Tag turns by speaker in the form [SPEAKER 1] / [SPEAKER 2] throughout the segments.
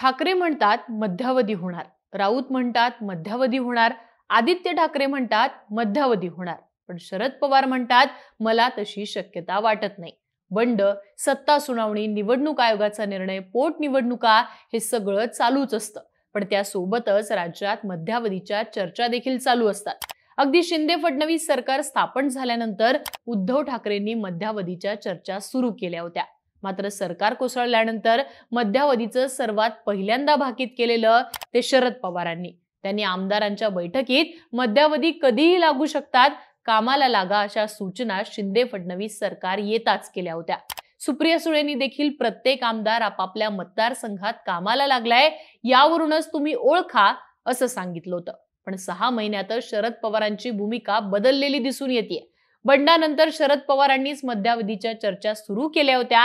[SPEAKER 1] ठाकरे म्हणतात मध्यावधी होणार राऊत म्हणतात मध्यावधी होणार आदित्य ठाकरे म्हणतात मध्यावधी होणार पण शरद पवार म्हणतात मला तशी शक्यता वाटत नाही बंड सत्ता सुनावणी निवडणूक आयोगाचा निर्णय पोटनिवडणुका हे सगळं चालूच असतं पण त्यासोबतच राज्यात मध्यावधीच्या चर्चा देखील चालू असतात अगदी शिंदे फडणवीस सरकार स्थापन झाल्यानंतर उद्धव ठाकरेंनी मध्यावधीच्या चर्चा सुरू केल्या होत्या मात्र सरकार कोसळल्यानंतर मध्यावधीचं सर्वात पहिल्यांदा भाकीत केलेलं ते शरद पवारांनी त्यांनी आमदारांच्या बैठकीत मध्यावधी कधीही लागू शकतात कामाला लागा अशा सूचना शिंदे फडणवीस सरकार येताच केल्या होत्या सुप्रिया सुळेंनी देखील प्रत्येक आमदार आपापल्या मतदारसंघात कामाला लागलाय यावरूनच तुम्ही ओळखा असं सांगितलं होतं पण सहा महिन्यातच शरद पवारांची भूमिका बदललेली दिसून येते बंडानंतर शरद पवारांनीच मध्यावधीच्या चर्चा सुरू केल्या होत्या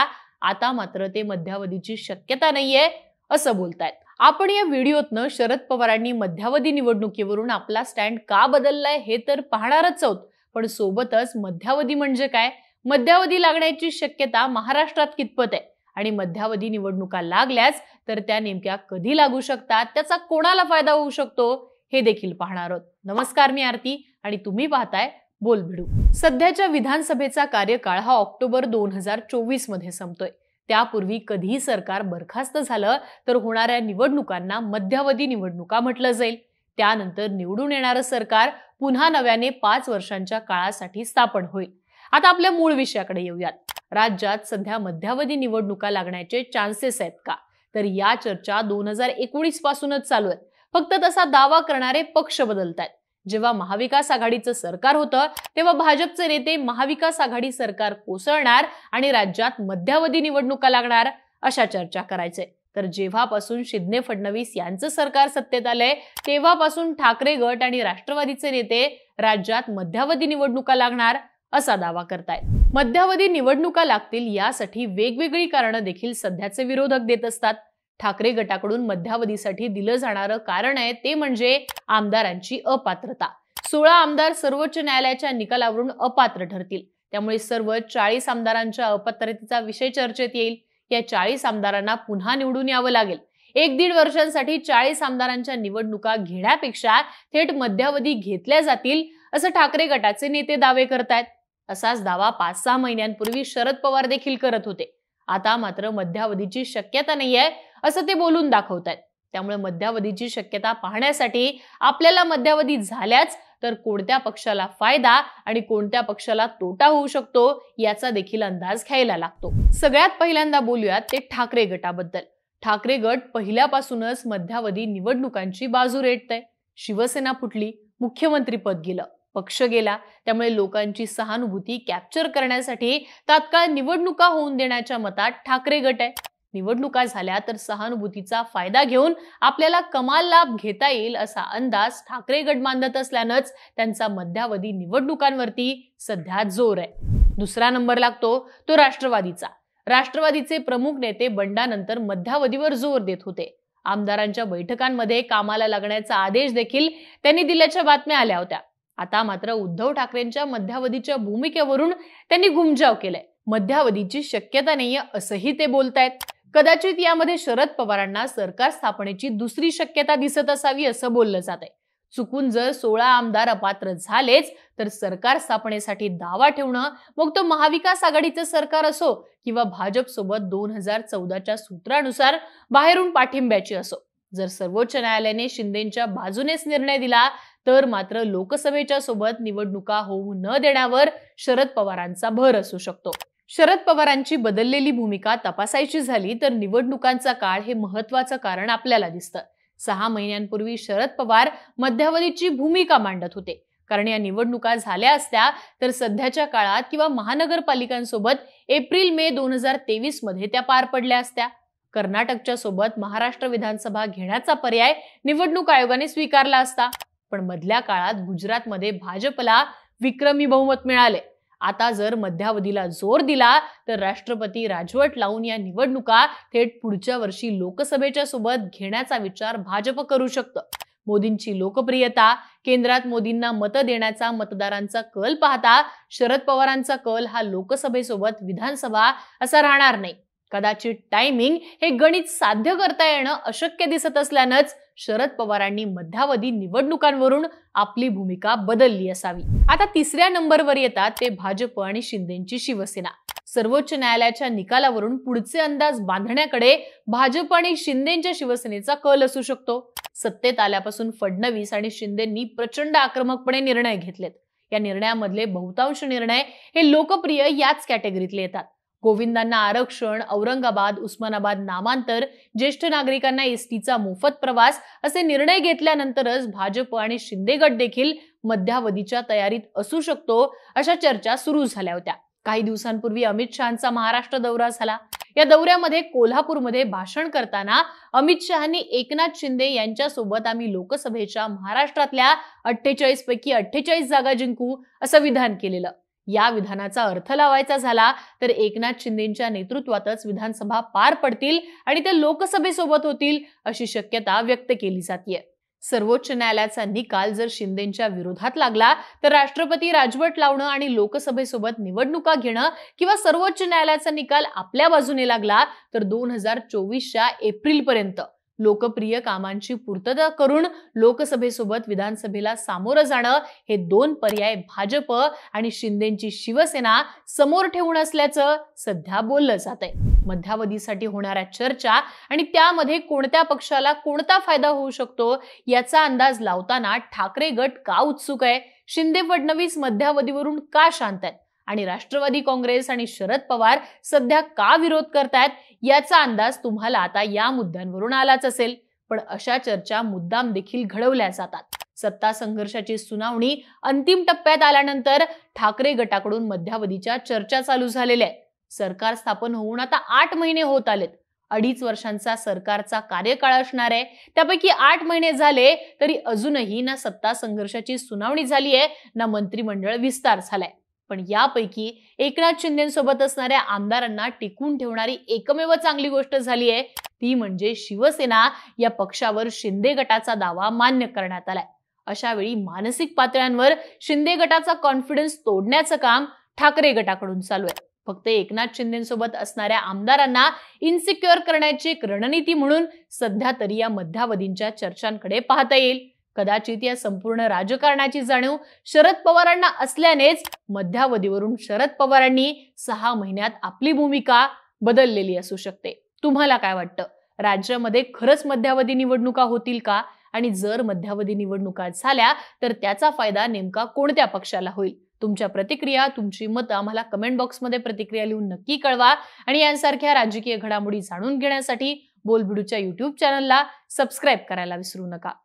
[SPEAKER 1] आता मात्र ते मध्यावधीची शक्यता नाहीये असं बोलतायत आपण या व्हिडिओतनं शरद पवारांनी मध्यावधी निवडणुकीवरून आपला स्टँड का बदललाय हे तर पाहणारच आहोत पण सोबतच मध्यावधी म्हणजे काय मध्यावधी लागण्याची शक्यता महाराष्ट्रात कितपत आहे आणि मध्यावधी निवडणुका लागल्यास तर त्या नेमक्या कधी लागू शकतात त्याचा कोणाला फायदा होऊ शकतो हे देखील पाहणार आहोत नमस्कार मी आरती आणि तुम्ही पाहताय बोल भिडू सध्याच्या विधानसभेचा कार्यकाळ हा ऑक्टोबर दोन हजार चोवीस मध्ये संपतोय त्यापूर्वी कधीही सरकार बरखास्त झालं तर होणाऱ्या निवडणुकांना मध्यावधी निवडणुका म्हटलं जाईल त्यानंतर निवडून येणारं सरकार पुन्हा नव्याने पाच वर्षांच्या काळासाठी स्थापन होईल आता आपल्या मूळ विषयाकडे येऊयात राज्यात सध्या मध्यावधी निवडणुका लागण्याचे चान्सेस आहेत का तर या चर्चा दोन हजार एकोणीस पासूनच चालू आहेत फक्त तसा दावा करणारे पक्ष बदलत आहेत जेव्हा महाविकास आघाडीचं सरकार होतं तेव्हा भाजपचे नेते महाविकास आघाडी सरकार कोसळणार आणि राज्यात मध्यावधी निवडणुका लागणार अशा चर्चा करायचे तर जेव्हापासून शिंदे फडणवीस यांचं सरकार सत्तेत आलंय तेव्हापासून ठाकरे गट आणि राष्ट्रवादीचे नेते राज्यात मध्यावधी निवडणुका लागणार असा दावा करतायत मध्यावधी निवडणुका लागतील यासाठी वेगवेगळी कारणं देखील सध्याचे विरोधक देत असतात ठाकरे गटाकडून मध्यावधीसाठी दिलं जाणारं कारण आहे ते म्हणजे आमदारांची अपात्रता सोळा आमदार सर्वोच्च न्यायालयाच्या निकालावरून अपात्र ठरतील त्यामुळे सर्व चाळीस आमदारांच्या अपात्रतेचा विषय चर्चेत येईल या चाळीस आमदारांना पुन्हा निवडून यावं लागेल एक दीड वर्षांसाठी चाळीस आमदारांच्या निवडणुका घेण्यापेक्षा थेट मध्यावधी घेतल्या जातील असं ठाकरे गटाचे नेते दावे करतायत असाच दावा पाच सहा महिन्यांपूर्वी शरद पवार देखील करत होते आता मात्र मध्यावधीची शक्यता नाही आहे असं ते बोलून दाखवत आहेत त्यामुळे मध्यावधीची शक्यता पाहण्यासाठी आपल्याला मध्यावधी झाल्याच तर कोणत्या पक्षाला फायदा आणि कोणत्या पक्षाला तोटा होऊ शकतो याचा देखील अंदाज घ्यायला लागतो सगळ्यात पहिल्यांदा बोलूयात ते ठाकरे गटाबद्दल ठाकरे गट पहिल्यापासूनच मध्यावधी निवडणुकांची बाजू आहे शिवसेना फुटली मुख्यमंत्रीपद गेलं पक्ष गेला त्यामुळे लोकांची सहानुभूती कॅप्चर करण्यासाठी तात्काळ निवडणुका होऊन देण्याच्या मतात ठाकरे गट आहे निवडणुका झाल्या तर सहानुभूतीचा फायदा घेऊन आपल्याला कमाल लाभ घेता येईल असा अंदाज ठाकरे गट मांडत असल्यानंच त्यांचा मध्यावधी निवडणुकांवरती सध्या जोर आहे दुसरा नंबर लागतो तो राष्ट्रवादीचा राष्ट्रवादीचे प्रमुख नेते बंडानंतर मध्यावधीवर जोर देत होते आमदारांच्या बैठकांमध्ये कामाला लागण्याचा आदेश देखील त्यांनी दिल्याच्या बातम्या आल्या होत्या आता मात्र उद्धव ठाकरेंच्या मध्यावधीच्या भूमिकेवरून त्यांनी घुमजाव केलाय मध्यावधीची शक्यता नाहीये असंही ते बोलतायत कदाचित यामध्ये शरद पवारांना सरकार स्थापनेची दुसरी शक्यता दिसत असावी असं बोललं जात आहे चुकून जर सोळा आमदार अपात्र झालेच तर सरकार स्थापनेसाठी दावा ठेवणं मग तो महाविकास आघाडीचं सरकार असो किंवा भाजप सोबत दोन हजार चौदाच्या सूत्रानुसार बाहेरून पाठिंब्याची असो जर सर्वोच्च न्यायालयाने शिंदेच्या बाजूनेच निर्णय दिला तर मात्र लोकसभेच्या सोबत निवडणुका होऊ न देण्यावर शरद पवारांचा भर असू शकतो शरद पवारांची बदललेली भूमिका तपासायची झाली तर निवडणुकांचा काळ हे महत्वाचं कारण आपल्याला दिसतं सहा महिन्यांपूर्वी शरद पवार मध्यावधीची भूमिका मांडत होते कारण या निवडणुका झाल्या असत्या तर सध्याच्या काळात किंवा महानगरपालिकांसोबत एप्रिल मे दोन हजार तेवीस मध्ये त्या पार पडल्या असत्या कर्नाटकच्या सोबत महाराष्ट्र विधानसभा घेण्याचा पर्याय निवडणूक आयोगाने स्वीकारला असता पण मधल्या काळात गुजरातमध्ये भाजपला विक्रमी बहुमत मिळाले आता जर मध्यावधीला जोर दिला तर राष्ट्रपती राजवट लावून या निवडणुका थेट पुढच्या वर्षी लोकसभेच्या सोबत घेण्याचा विचार भाजप करू शकतं मोदींची लोकप्रियता केंद्रात मोदींना मतं देण्याचा मतदारांचा कल पाहता शरद पवारांचा कल हा लोकसभेसोबत विधानसभा असा राहणार नाही कदाचित टायमिंग हे गणित साध्य करता येणं अशक्य दिसत असल्यानंच शरद पवारांनी मध्यावधी निवडणुकांवरून आपली भूमिका बदलली असावी आता तिसऱ्या नंबरवर येतात ते भाजप आणि शिंदेची शिवसेना सर्वोच्च न्यायालयाच्या निकालावरून पुढचे अंदाज बांधण्याकडे भाजप आणि शिंदेच्या शिवसेनेचा कल असू शकतो सत्तेत आल्यापासून फडणवीस आणि शिंदेंनी प्रचंड आक्रमकपणे निर्णय घेतलेत या निर्णयामधले बहुतांश निर्णय हे लोकप्रिय याच कॅटेगरीतले येतात गोविंदांना आरक्षण औरंगाबाद उस्मानाबाद नामांतर ज्येष्ठ नागरिकांना एसटीचा मोफत प्रवास असे निर्णय घेतल्यानंतरच भाजप आणि शिंदेगड देखील मध्यावधीच्या तयारीत असू शकतो अशा चर्चा सुरू झाल्या होत्या काही दिवसांपूर्वी अमित शहाचा महाराष्ट्र दौरा झाला या दौऱ्यामध्ये कोल्हापूरमध्ये भाषण करताना अमित शहानी एकनाथ शिंदे यांच्यासोबत आम्ही लोकसभेच्या महाराष्ट्रातल्या अठ्ठेचाळीस पैकी अठ्ठेचाळीस जागा जिंकू असं विधान केलेलं या विधानाचा अर्थ लावायचा झाला तर एकनाथ शिंदेच्या नेतृत्वातच विधानसभा पार पडतील आणि ते लोकसभेसोबत होतील अशी शक्यता व्यक्त केली जाते सर्वोच्च न्यायालयाचा निकाल जर शिंदेच्या विरोधात लागला तर राष्ट्रपती राजवट लावणं आणि लोकसभेसोबत निवडणुका घेणं किंवा सर्वोच्च न्यायालयाचा निकाल आपल्या बाजूने लागला तर दोन हजार चोवीसच्या एप्रिलपर्यंत लोकप्रिय कामांची पूर्तता करून लोकसभेसोबत विधानसभेला सामोरं जाणं हे दोन पर्याय भाजप आणि शिंदेची शिवसेना समोर ठेवून असल्याचं सध्या बोललं जात आहे मध्यावधीसाठी होणाऱ्या चर्चा आणि त्यामध्ये कोणत्या पक्षाला कोणता फायदा होऊ शकतो याचा अंदाज लावताना ठाकरे गट का उत्सुक आहे शिंदे फडणवीस मध्यावधीवरून का शांत आहेत आणि राष्ट्रवादी काँग्रेस आणि शरद पवार सध्या का विरोध करतायत याचा अंदाज तुम्हाला आता या मुद्द्यांवरून आलाच असेल पण अशा चर्चा मुद्दाम देखील घडवल्या जातात सत्ता संघर्षाची सुनावणी अंतिम टप्प्यात आल्यानंतर ठाकरे गटाकडून मध्यावधीच्या चर्चा चालू झालेल्या आहेत सरकार स्थापन होऊन आता आठ महिने होत आलेत अडीच वर्षांचा सरकारचा कार्यकाळ असणार आहे त्यापैकी आठ महिने झाले तरी अजूनही ना सत्ता संघर्षाची सुनावणी झाली आहे ना मंत्रिमंडळ विस्तार झालाय पण यापैकी एकनाथ शिंदेसोबत असणाऱ्या आमदारांना टिकून ठेवणारी एकमेव चांगली गोष्ट झाली आहे ती म्हणजे शिवसेना या पक्षावर शिंदे गटाचा दावा मान्य करण्यात आलाय अशा वेळी मानसिक पातळ्यांवर शिंदे गटाचा कॉन्फिडन्स तोडण्याचं काम ठाकरे गटाकडून चालू आहे फक्त एकनाथ शिंदेसोबत असणाऱ्या आमदारांना इन्सिक्युअर करण्याची एक रणनीती म्हणून सध्या तरी या मध्यावधींच्या चर्चांकडे पाहता येईल कदाचित या संपूर्ण राजकारणाची जाणीव शरद पवारांना असल्यानेच मध्यावधीवरून शरद पवारांनी सहा महिन्यात आपली भूमिका बदललेली असू शकते तुम्हाला काय वाटतं राज्यामध्ये खरंच मध्यावधी निवडणुका होतील का आणि जर मध्यावधी निवडणुका झाल्या तर त्याचा फायदा नेमका कोणत्या पक्षाला होईल तुमच्या प्रतिक्रिया तुमची मतं आम्हाला कमेंट बॉक्समध्ये प्रतिक्रिया लिहून नक्की कळवा आणि यांसारख्या राजकीय घडामोडी जाणून घेण्यासाठी बोलबिडूच्या युट्यूब चॅनलला सबस्क्राईब करायला विसरू नका